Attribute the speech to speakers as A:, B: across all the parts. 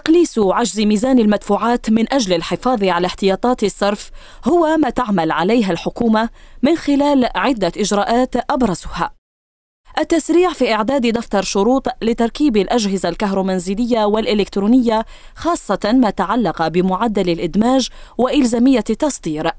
A: تقليص عجز ميزان المدفوعات من أجل الحفاظ على احتياطات الصرف هو ما تعمل عليها الحكومة من خلال عدة إجراءات أبرزها التسريع في إعداد دفتر شروط لتركيب الأجهزة الكهرومنزلية والإلكترونية خاصة ما تعلق بمعدل الإدماج والزاميه التصدير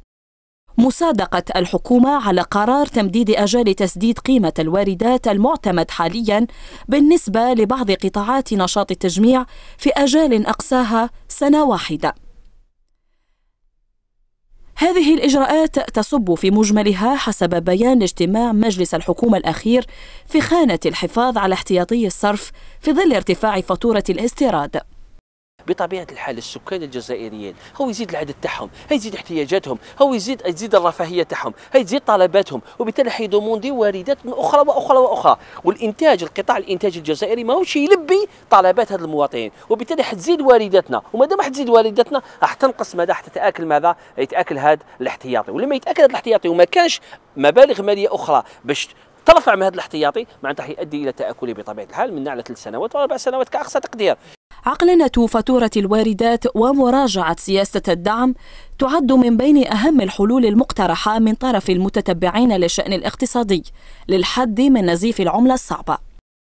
A: مصادقة الحكومة على قرار تمديد أجال تسديد قيمة الواردات المعتمد حاليا بالنسبة لبعض قطاعات نشاط التجميع في أجال أقصاها سنة واحدة. هذه الإجراءات تصب في مجملها حسب بيان اجتماع مجلس الحكومة الأخير في خانة الحفاظ على احتياطي الصرف في ظل ارتفاع فاتورة الاستيراد.
B: بطبيعه الحال السكان الجزائريين هو يزيد العدد تاعهم هي يزيد احتياجاتهم هو يزيد تزيد الرفاهيه تاعهم هي تزيد طلباتهم وبالتالي حيضمون دي واردات من اخرى واخرى واخرى والانتاج القطاع الانتاج الجزائري ماهوش يلبي طلبات هاد المواطنين وبالتالي حتزيد وارداتنا ومادام حتزيد وارداتنا راح تنقص ماذا حتتاكل ماذا يتاكل هذا الاحتياطي ولما يتاكل هذا الاحتياطي وما كانش مبالغ ماليه اخرى باش ترفع من هذا الاحتياطي معناتها حيؤدي الى تاكله بطبيعه الحال من على ثلاث سنوات واربع سنوات كاقصى تقدير
A: عقلنة فاتورة الواردات ومراجعة سياسة الدعم تعد من بين أهم الحلول المقترحة من طرف المتتبعين للشأن الاقتصادي للحد من نزيف العملة الصعبة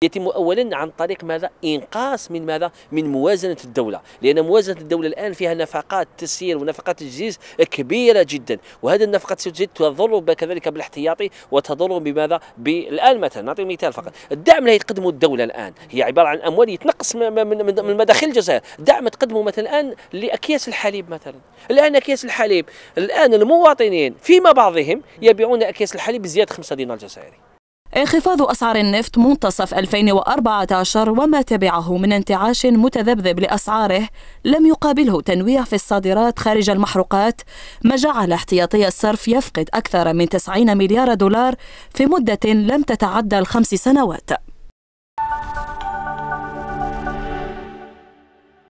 B: يتم اولا عن طريق ماذا انقاص من ماذا من موازنه الدوله لان موازنه الدوله الان فيها نفقات تسيير ونفقات تجهيز كبيره جدا وهذه النفقات التسيير تضر كذلك بالاحتياطي وتضر بماذا بالان مثلا نعطي مثال فقط الدعم اللي تقدمه الدوله الان هي عباره عن اموال يتنقص من مداخل الجزائر دعم تقدمه مثلا الان لاكياس الحليب مثلا الان اكياس الحليب الان المواطنين فيما بعضهم يبيعون اكياس الحليب بزياده 5 دينار جزائري
A: انخفاض أسعار النفط منتصف 2014 وما تبعه من انتعاش متذبذب لأسعاره لم يقابله تنويع في الصادرات خارج المحروقات ما جعل احتياطي الصرف يفقد أكثر من 90 مليار دولار في مدة لم تتعدى الخمس سنوات